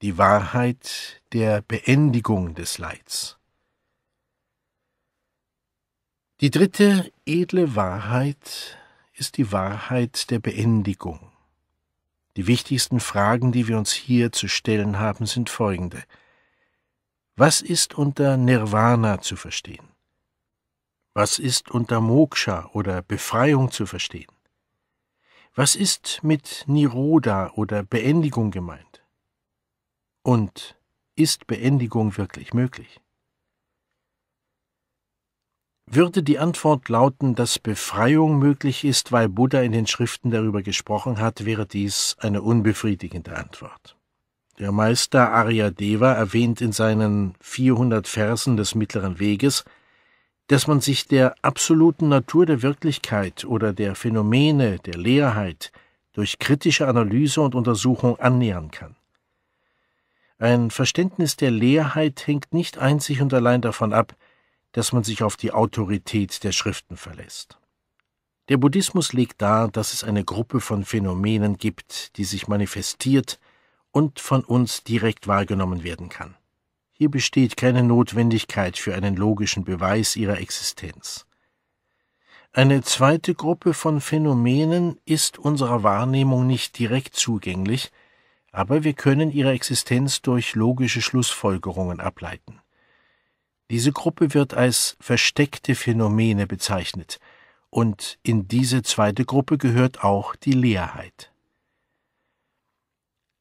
Die Wahrheit der Beendigung des Leids. Die dritte edle Wahrheit ist die Wahrheit der Beendigung. Die wichtigsten Fragen, die wir uns hier zu stellen haben, sind folgende. Was ist unter Nirvana zu verstehen? Was ist unter Moksha oder Befreiung zu verstehen? Was ist mit Niroda oder Beendigung gemeint? Und ist Beendigung wirklich möglich? Würde die Antwort lauten, dass Befreiung möglich ist, weil Buddha in den Schriften darüber gesprochen hat, wäre dies eine unbefriedigende Antwort. Der Meister Aryadeva erwähnt in seinen 400 Versen des Mittleren Weges, dass man sich der absoluten Natur der Wirklichkeit oder der Phänomene der Leerheit durch kritische Analyse und Untersuchung annähern kann. Ein Verständnis der Leerheit hängt nicht einzig und allein davon ab, dass man sich auf die Autorität der Schriften verlässt. Der Buddhismus legt dar, dass es eine Gruppe von Phänomenen gibt, die sich manifestiert und von uns direkt wahrgenommen werden kann. Hier besteht keine Notwendigkeit für einen logischen Beweis ihrer Existenz. Eine zweite Gruppe von Phänomenen ist unserer Wahrnehmung nicht direkt zugänglich, aber wir können ihre Existenz durch logische Schlussfolgerungen ableiten. Diese Gruppe wird als versteckte Phänomene bezeichnet, und in diese zweite Gruppe gehört auch die Leerheit.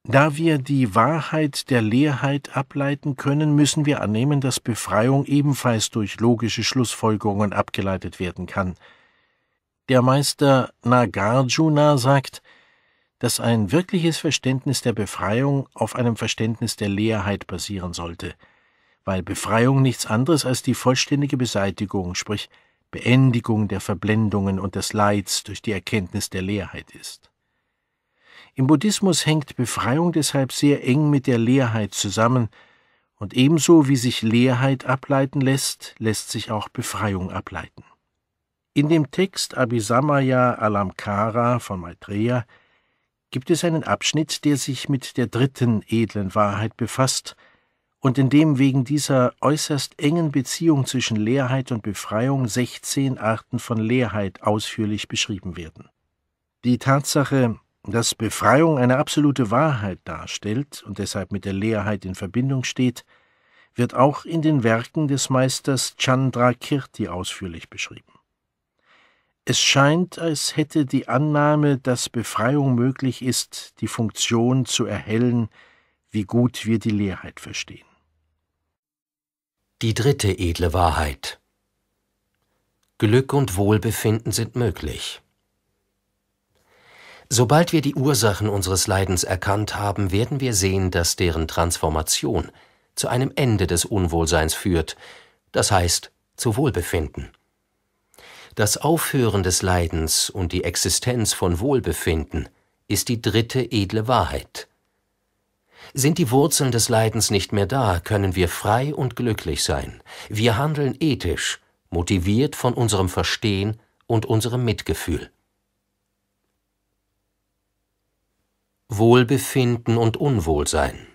Da wir die Wahrheit der Leerheit ableiten können, müssen wir annehmen, dass Befreiung ebenfalls durch logische Schlussfolgerungen abgeleitet werden kann. Der Meister Nagarjuna sagt, dass ein wirkliches Verständnis der Befreiung auf einem Verständnis der Leerheit basieren sollte, weil Befreiung nichts anderes als die vollständige Beseitigung, sprich Beendigung der Verblendungen und des Leids durch die Erkenntnis der Leerheit ist. Im Buddhismus hängt Befreiung deshalb sehr eng mit der Leerheit zusammen, und ebenso wie sich Leerheit ableiten lässt, lässt sich auch Befreiung ableiten. In dem Text Abhisamaya Alamkara von Maitreya gibt es einen Abschnitt, der sich mit der dritten edlen Wahrheit befasst und in dem wegen dieser äußerst engen Beziehung zwischen Leerheit und Befreiung 16 Arten von Leerheit ausführlich beschrieben werden. Die Tatsache, dass Befreiung eine absolute Wahrheit darstellt und deshalb mit der Leerheit in Verbindung steht, wird auch in den Werken des Meisters Chandrakirti ausführlich beschrieben. Es scheint, als hätte die Annahme, dass Befreiung möglich ist, die Funktion zu erhellen, wie gut wir die Leerheit verstehen. Die dritte edle Wahrheit Glück und Wohlbefinden sind möglich. Sobald wir die Ursachen unseres Leidens erkannt haben, werden wir sehen, dass deren Transformation zu einem Ende des Unwohlseins führt, das heißt zu Wohlbefinden. Das Aufhören des Leidens und die Existenz von Wohlbefinden ist die dritte edle Wahrheit. Sind die Wurzeln des Leidens nicht mehr da, können wir frei und glücklich sein. Wir handeln ethisch, motiviert von unserem Verstehen und unserem Mitgefühl. Wohlbefinden und Unwohlsein.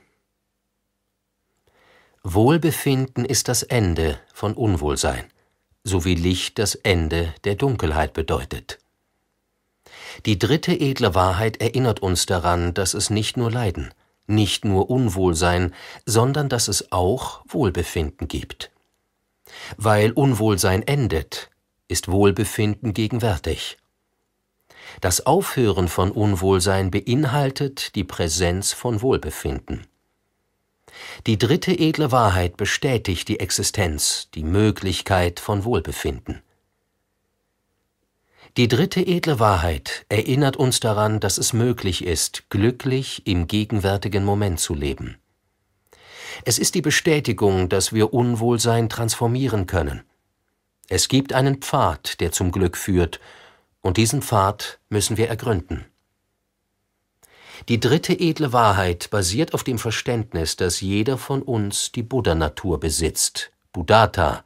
Wohlbefinden ist das Ende von Unwohlsein, so wie Licht das Ende der Dunkelheit bedeutet. Die dritte edle Wahrheit erinnert uns daran, dass es nicht nur Leiden, nicht nur Unwohlsein, sondern dass es auch Wohlbefinden gibt. Weil Unwohlsein endet, ist Wohlbefinden gegenwärtig das Aufhören von Unwohlsein beinhaltet die Präsenz von Wohlbefinden. Die dritte edle Wahrheit bestätigt die Existenz, die Möglichkeit von Wohlbefinden. Die dritte edle Wahrheit erinnert uns daran, dass es möglich ist, glücklich im gegenwärtigen Moment zu leben. Es ist die Bestätigung, dass wir Unwohlsein transformieren können. Es gibt einen Pfad, der zum Glück führt, und diesen Pfad müssen wir ergründen. Die dritte edle Wahrheit basiert auf dem Verständnis, dass jeder von uns die Buddha-Natur besitzt, Buddhata,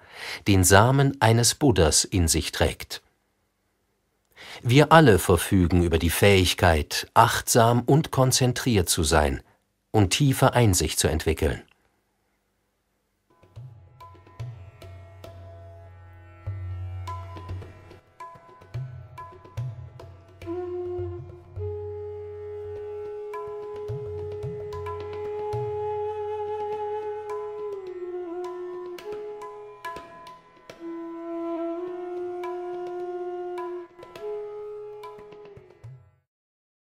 den Samen eines Buddhas in sich trägt. Wir alle verfügen über die Fähigkeit, achtsam und konzentriert zu sein und tiefe Einsicht zu entwickeln.